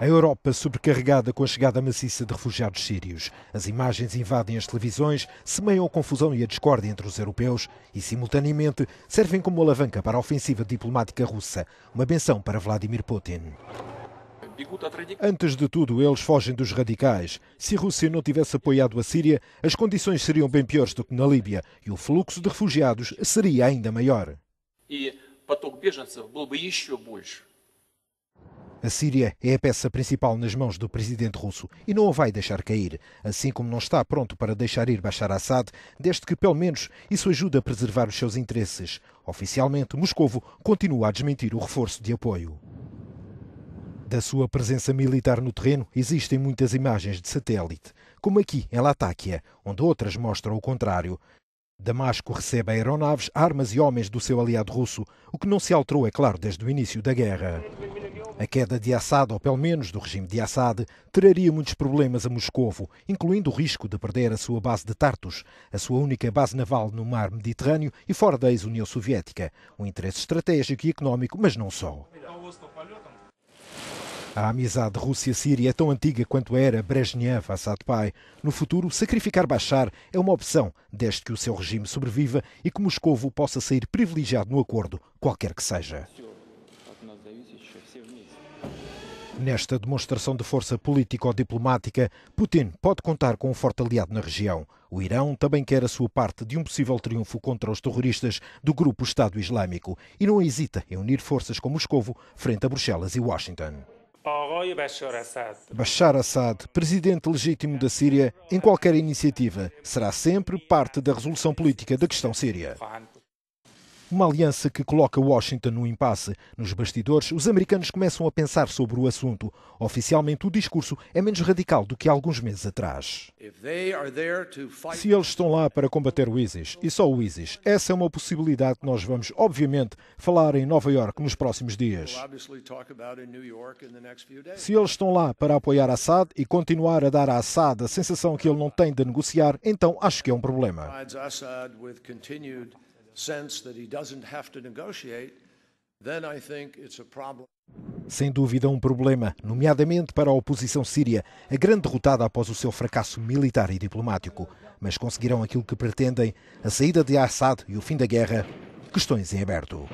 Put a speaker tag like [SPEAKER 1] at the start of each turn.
[SPEAKER 1] A Europa sobrecarregada com a chegada maciça de refugiados sírios. As imagens invadem as televisões, semeiam a confusão e a discórdia entre os europeus e, simultaneamente, servem como alavanca para a ofensiva diplomática russa. Uma benção para Vladimir Putin. Antes de tudo, eles fogem dos radicais. Se a Rússia não tivesse apoiado a Síria, as condições seriam bem piores do que na Líbia e o fluxo de refugiados seria ainda maior. E o поток беженцев был бы еще больше. A Síria é a peça principal nas mãos do presidente russo e não a vai deixar cair, assim como não está pronto para deixar ir Bashar Assad, desde que, pelo menos, isso ajude a preservar os seus interesses. Oficialmente, Moscovo continua a desmentir o reforço de apoio. Da sua presença militar no terreno existem muitas imagens de satélite, como aqui em Latáquia, onde outras mostram o contrário. Damasco recebe aeronaves, armas e homens do seu aliado russo, o que não se alterou, é claro, desde o início da guerra. A queda de Assad, ou pelo menos do regime de Assad, traria muitos problemas a Moscovo, incluindo o risco de perder a sua base de Tartus, a sua única base naval no mar Mediterrâneo e fora da ex-União Soviética, um interesse estratégico e económico, mas não só. A amizade Rússia-Síria é tão antiga quanto era Brezhnev-Assad pai. No futuro, sacrificar Bashar é uma opção, desde que o seu regime sobreviva e que Moscovo possa sair privilegiado no acordo, qualquer que seja. Nesta demonstração de força político-diplomática, Putin pode contar com um forte aliado na região. O Irão também quer a sua parte de um possível triunfo contra os terroristas do grupo Estado Islâmico e não hesita em unir forças com Moscovo frente a Bruxelas e Washington. Bashar Assad, presidente legítimo da Síria, em qualquer iniciativa, será sempre parte da resolução política da questão síria. Uma aliança que coloca Washington no impasse. Nos bastidores, os americanos começam a pensar sobre o assunto. Oficialmente, o discurso é menos radical do que há alguns meses atrás. Se eles estão lá para combater o ISIS, e só o ISIS, essa é uma possibilidade que nós vamos, obviamente, falar em Nova York nos próximos dias. Se eles estão lá para apoiar Assad e continuar a dar a Assad a sensação que ele não tem de negociar, então acho que é um problema sense that he doesn't have to negotiate, then I think it's a problem. Sem dúvida, um problema, nomeadamente para a oposição síria, a grande derrotada após o seu fracasso militar e diplomático. Mas conseguirão aquilo que pretendem, a saída de Assad e o fim da guerra, questões em aberto.